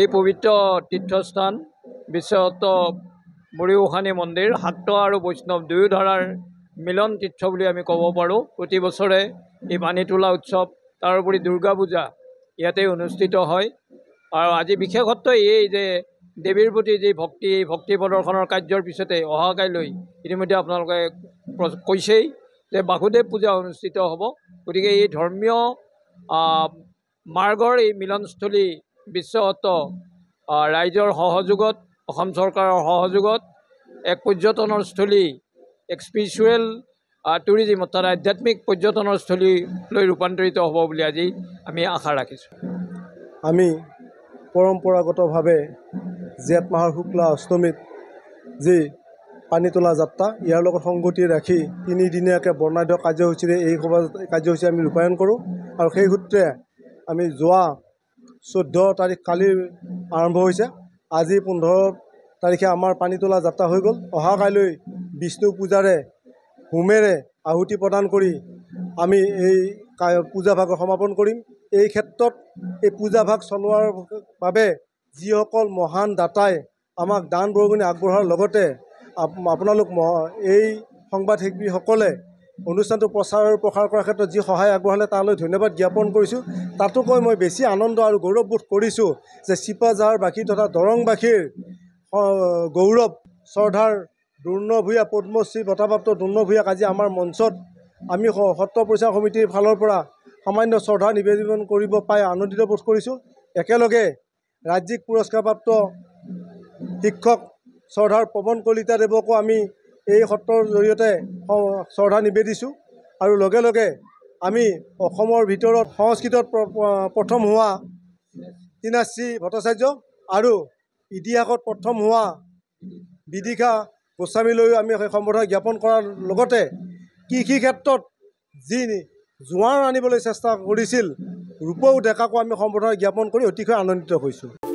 এই পবিত্ৰ তীৰ্থস্থান বিশ্বত বুঢ়ী গোসানী মন্দিৰ সাত্ত আৰু বৈষ্ণৱ দুয়ো মিলন তীৰ্থ বুলি আমি ক'ব পাৰোঁ প্ৰতি বছৰে এই পানী তোলা উৎসৱ তাৰোপৰি দুৰ্গা পূজা ইয়াতেই অনুষ্ঠিত হয় আৰু আজি বিশেষত্ব এই যে দেৱীৰ প্ৰতি যি ভক্তি ভক্তি প্ৰদৰ্শনৰ কাৰ্যৰ পিছতে অহা কাইলৈ ইতিমধ্যে আপোনালোকে কৈছেই যে বাসুদেৱ পূজা অনুষ্ঠিত হ'ব গতিকে এই ধৰ্মীয় মাৰ্গৰ এই মিলনস্থলী বিশ্বত ৰাইজৰ সহযোগত অসম চৰকাৰৰ সহযোগত এক পৰ্যটনৰ স্থলী এক স্পিৰিচুৱেল টুৰিজিম অৰ্থাৎ আধ্যাত্মিক পৰ্যটনৰ স্থলীলৈ ৰূপান্তৰিত হ'ব বুলি আজি আমি আশা ৰাখিছোঁ আমি পৰম্পৰাগতভাৱে জেঠ মাহৰ শুক্লা অষ্টমীত যি পানীতোলা যাত্ৰা ইয়াৰ লগত সংগতি ৰাখি তিনিদিনীয়াকৈ বৰ্ণাঢ্য কাৰ্যসূচীৰে এই সভা কাৰ্যসূচী আমি ৰূপায়ণ কৰোঁ আৰু সেই সূত্ৰে আমি যোৱা চৈধ্য তাৰিখ কালি আৰম্ভ হৈছে আজি পোন্ধৰ তাৰিখে আমাৰ পানীতোলা যাত্ৰা হৈ গ'ল অহা কাইলৈ বিষ্ণু পূজাৰে হোমেৰে আহুতি প্ৰদান কৰি আমি এই পূজা ভাগৰ সমাপন কৰিম এই ক্ষেত্ৰত এই পূজা ভাগ চলোৱাৰ বাবে যিসকল মহান দাতাই আমাক দান বৰঙণি আগবঢ়োৱাৰ লগতে আপোনালোক এই সংবাদ শিল্পীসকলে অনুষ্ঠানটো প্ৰচাৰ আৰু প্ৰসাৰ কৰাৰ ক্ষেত্ৰত যি সহায় আগবঢ়ালে তালৈ ধন্যবাদ জ্ঞাপন কৰিছোঁ তাতোকৈ মই বেছি আনন্দ আৰু গৌৰৱবোধ কৰিছোঁ যে চিপাঝাৰবাসী তথা দৰংবাসীৰ গৌৰৱ শ্ৰদ্ধাৰ দুৰ্ণ ভূঞা পদ্মশ্ৰী বঁটাপ্ৰাপ্ত ভূঞাক আজি আমাৰ মঞ্চত আমি সত্ৰ পৰিচাল সমিতিৰ ফালৰ পৰা সামান্য শ্ৰদ্ধা নিবেদন কৰিব পাই আনন্দিত বোধ কৰিছোঁ একেলগে ৰাজ্যিক পুৰস্কাৰপ্ৰাপ্ত শিক্ষক শ্ৰদ্ধাৰ পৱন কলিতাদেৱকো আমি এই সত্ৰৰ জৰিয়তে শ্ৰদ্ধা নিবেদিছোঁ আৰু লগে লগে আমি অসমৰ ভিতৰত সংস্কৃতত প্ৰথম হোৱা তিনাশ্ৰী ভট্টাচাৰ্য আৰু ইতিহাসত প্ৰথম হোৱা বিদিশা গোস্বামীলৈও আমি সেই সম্বৰ্ধনা জ্ঞাপন কৰাৰ লগতে কৃষি ক্ষেত্ৰত যি জোঁৱাৰ আনিবলৈ চেষ্টা কৰিছিল ৰূপৌ ডেকাকো আমি সম্বৰ্ধনা জ্ঞাপন কৰি অতিশয় আনন্দিত হৈছোঁ